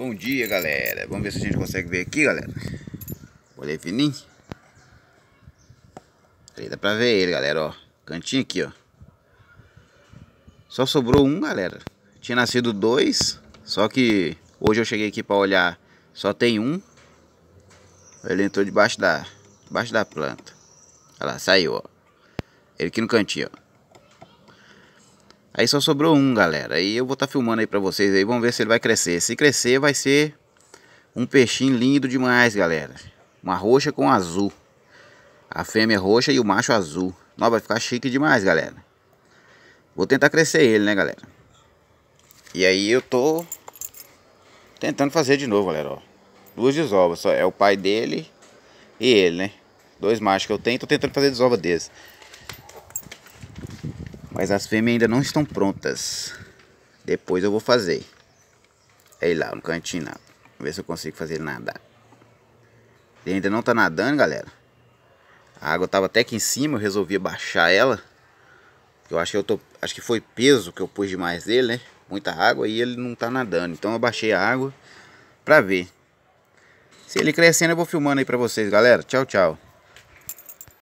Bom dia, galera. Vamos ver se a gente consegue ver aqui, galera. Olhei fininho. Aí dá pra ver ele, galera, ó. Cantinho aqui, ó. Só sobrou um, galera. Tinha nascido dois, só que hoje eu cheguei aqui pra olhar, só tem um. Ele entrou debaixo da, debaixo da planta. Olha lá, saiu, ó. Ele aqui no cantinho, ó. Aí só sobrou um, galera. Aí eu vou estar tá filmando aí pra vocês aí. Vamos ver se ele vai crescer. Se crescer, vai ser um peixinho lindo demais, galera. Uma roxa com azul. A fêmea é roxa e o macho azul. Não, vai ficar chique demais, galera. Vou tentar crescer ele, né, galera? E aí eu tô tentando fazer de novo, galera, ó. Duas desovas, só é o pai dele e ele, né? Dois machos que eu tenho, tô tentando fazer desova desse. Mas as fêmeas ainda não estão prontas. Depois eu vou fazer. Aí é lá, no cantinho lá. Ver se eu consigo fazer ele nadar. Ele ainda não tá nadando, galera. A água tava até aqui em cima, eu resolvi baixar ela. Eu acho que eu tô. Acho que foi peso que eu pus demais dele, né? Muita água e ele não tá nadando. Então eu baixei a água pra ver. Se ele crescendo, eu vou filmando aí pra vocês, galera. Tchau, tchau.